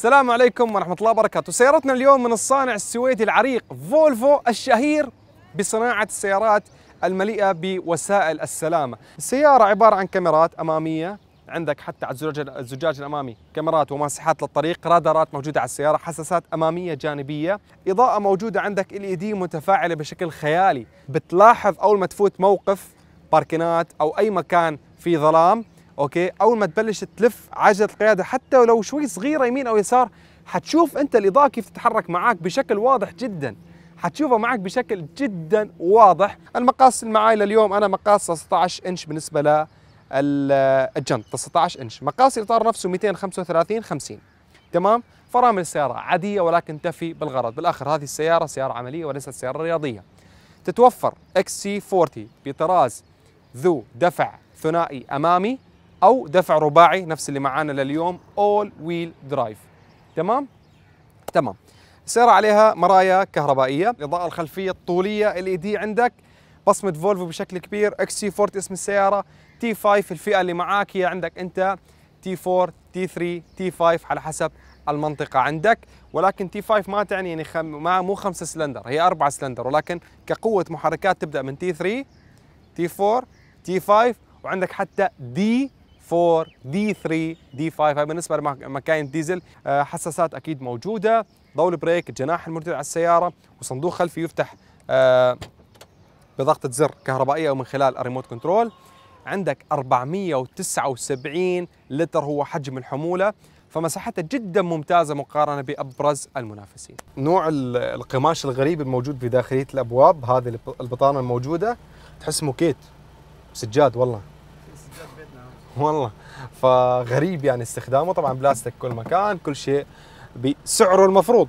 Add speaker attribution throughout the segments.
Speaker 1: السلام عليكم ورحمة الله وبركاته سيارتنا اليوم من الصانع السويدي العريق فولفو الشهير بصناعة السيارات المليئة بوسائل السلامة السيارة عبارة عن كاميرات أمامية عندك حتى على الزجاج, الزجاج الأمامي كاميرات وماسحات للطريق رادارات موجودة على السيارة حساسات أمامية جانبية إضاءة موجودة عندك ال دي متفاعلة بشكل خيالي بتلاحظ أول ما تفوت موقف باركنات أو أي مكان في ظلام اوكي اول ما تبلش تلف عجله القياده حتى ولو شوي صغيره يمين او يسار حتشوف انت الاضاءه كيف تتحرك معك بشكل واضح جدا حتشوفه معك بشكل جدا واضح المقاس اللي لليوم انا مقاس 16 انش بالنسبه ل الجنط 19 انش مقاس الاطار نفسه 235 50 تمام فرامل السياره عاديه ولكن تفي بالغرض بالاخر هذه السياره سياره عمليه وليست سياره رياضيه تتوفر XC40 بطراز ذو دفع ثنائي امامي او دفع رباعي نفس اللي معانا لليوم اول ويل درايف تمام تمام السيارة عليها مرايا كهربائية الإضاءة الخلفية الطولية ال دي e عندك بصمة فولفو بشكل كبير اكس سي 40 اسم السيارة تي 5 الفئة اللي معاك هي عندك أنت تي 4 تي 3 تي 5 على حسب المنطقة عندك ولكن تي 5 ما تعني يعني خم... ما مو خمسة سلندر هي أربعة سلندر ولكن كقوة محركات تبدأ من تي 3 تي 4 تي 5 وعندك حتى دي 4 دي 3 دي 5 هاي بالنسبه لمكاين ديزل آه، حساسات اكيد موجوده ضوء البريك الجناح المرتفع على السياره وصندوق خلفي يفتح آه، بضغطه زر كهربائيه او من خلال الريموت كنترول عندك 479 لتر هو حجم الحموله فمساحتها جدا ممتازه مقارنه بابرز المنافسين. نوع القماش الغريب الموجود في داخليه الابواب هذه البطانه الموجوده تحس موكيت سجاد والله والله فغريب يعني استخدامه طبعا بلاستيك كل مكان كل شيء بسعره المفروض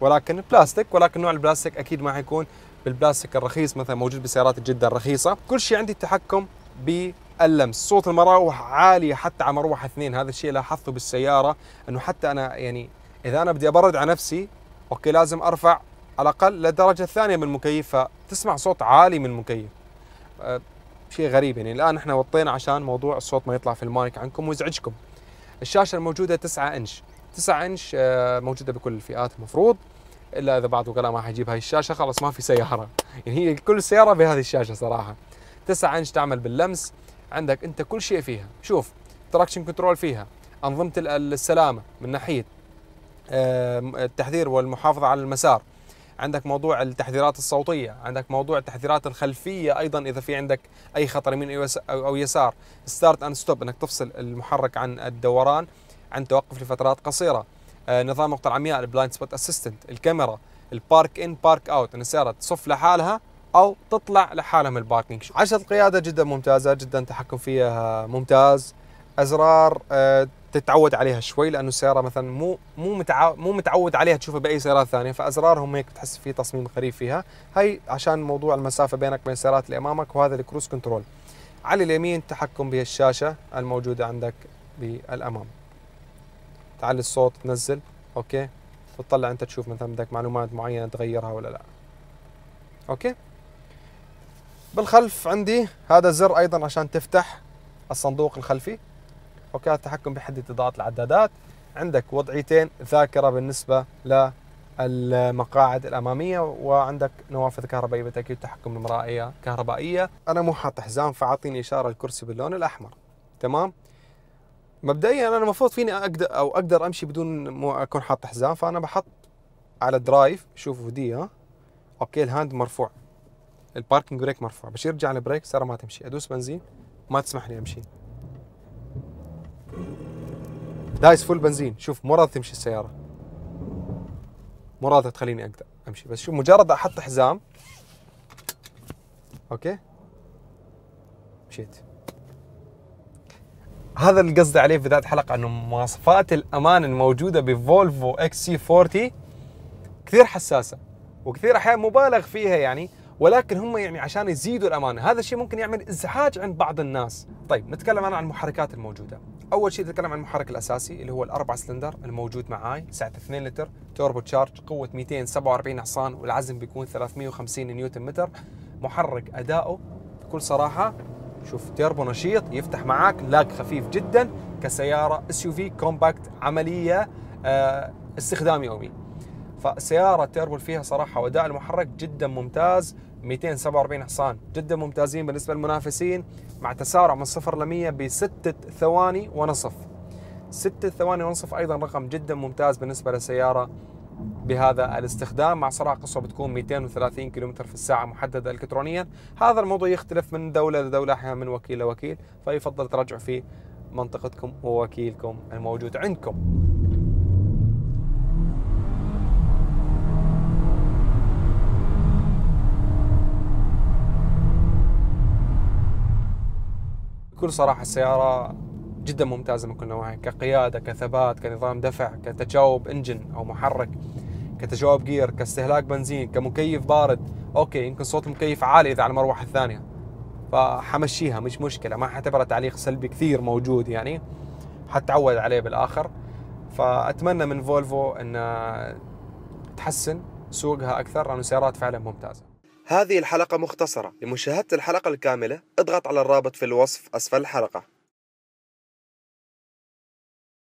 Speaker 1: ولكن بلاستيك ولكن نوع البلاستيك اكيد ما حيكون بالبلاستيك الرخيص مثلا موجود بسيارات جدا رخيصه كل شيء عندي التحكم باللمس صوت المراوح عالي حتى على مروحه اثنين هذا الشيء لاحظته بالسياره انه حتى انا يعني اذا انا بدي ابرد على نفسي اوكي لازم ارفع على الاقل للدرجه الثانيه من المكيف فتسمع صوت عالي من المكيف أه، شيء غريب يعني الان احنا وطينا عشان موضوع الصوت ما يطلع في المايك عنكم ويزعجكم الشاشه الموجوده 9 انش 9 انش آه، موجوده بكل الفئات المفروض الا اذا بعد وكلاء ما حيجيب هاي الشاشه خلاص ما في سياره يعني هي كل سياره بهذه الشاشه صراحه 9 انش تعمل باللمس عندك انت كل شيء فيها شوف تراكشن كنترول فيها انظمه السلامه من ناحيه التحذير والمحافظه على المسار عندك موضوع التحذيرات الصوتيه عندك موضوع التحذيرات الخلفيه ايضا اذا في عندك اي خطر يمين او يسار ستارت اند ستوب انك تفصل المحرك عن الدوران عن توقف لفترات قصيره آه، نظام نقطه العمياء البلايند سبوت اسيستنت الكاميرا البارك ان بارك اوت ان السياره تصف لحالها او تطلع لحالها من الباركينج عشرة القياده جدا ممتازه جدا تحكم فيها ممتاز ازرار آه، تتعود عليها شوي لانه السياره مثلا مو مو مو متعود عليها تشوفها باي سياره ثانيه فازرارهم هيك بتحس في تصميم غريب فيها هي عشان موضوع المسافه بينك وبين السيارات اللي امامك وهذا الكروز كنترول على اليمين تحكم بالشاشه الموجوده عندك بالامام تعلي الصوت تنزل اوكي وتطلع انت تشوف مثلا بدك معلومات معينه تغيرها ولا لا اوكي بالخلف عندي هذا الزر ايضا عشان تفتح الصندوق الخلفي وكالة التحكم بحد اضاءه العدادات عندك وضعيتين ذاكرة بالنسبة للمقاعد الأمامية وعندك نوافذ كهربائية بتأكيد تحكم المرائية كهربائية أنا مو حاط حزام فأعطيني إشارة الكرسي باللون الأحمر تمام مبدئيا انا المفروض فيني اقدر او اقدر امشي بدون مو اكون حاط حزام فانا بحط على درايف شوفوا دي ها اوكي الهاند مرفوع الباركنج بريك مرفوع بشير ارجع البريك ساره ما تمشي ادوس بنزين ما تسمح لي امشي دايس فول بنزين شوف مو راضي تمشي السياره مو راضي تخليني اقدر امشي بس شوف مجرد احط حزام اوكي مشيت هذا اللي قصدي عليه في ذات الحلقه انه مواصفات الامان الموجوده بفولفو اكس سي 40 كثير حساسه وكثير احيان مبالغ فيها يعني ولكن هم يعني عشان يزيدوا الامان هذا الشيء ممكن يعمل ازعاج عند بعض الناس طيب نتكلم انا عن المحركات الموجوده اول شيء نتكلم عن المحرك الاساسي اللي هو الاربع سلندر الموجود معاي سعه 2 لتر توربو تشارج قوه 247 حصان والعزم بيكون 350 نيوتن متر محرك اداؤه بكل صراحه شوف تيربو نشيط يفتح معاك لاك خفيف جدا كسياره اس يو في كومباكت عمليه آه، استخدام يومي فالسياره التيربو فيها صراحه واداء المحرك جدا ممتاز 247 حصان جدا ممتازين بالنسبة للمنافسين مع تسارع من صفر ل 100 بستة ثواني ونصف ستة ثواني ونصف أيضا رقم جدا ممتاز بالنسبة للسيارة بهذا الاستخدام مع سرعة قصوى بتكون 230 كم في الساعة محددة إلكترونيا هذا الموضوع يختلف من دولة لدولة أحيانا من وكيل لوكيل فيفضل تراجعوا في منطقتكم ووكيلكم الموجود عندكم بكل صراحه السياره جدا ممتازه من كل نواحي كقياده كثبات كنظام دفع كتجاوب انجن او محرك كتجاوب جير كاستهلاك بنزين كمكيف بارد اوكي يمكن صوت المكيف عالي اذا على المروحه الثانيه فحمشيها مش مشكله ما حعتبرها تعليق سلبي كثير موجود يعني حتعود عليه بالاخر فاتمنى من فولفو ان تحسن سوقها اكثر لانه سيارات فعلا ممتازه هذه الحلقة مختصرة لمشاهدة الحلقة الكاملة اضغط على الرابط في الوصف أسفل الحلقة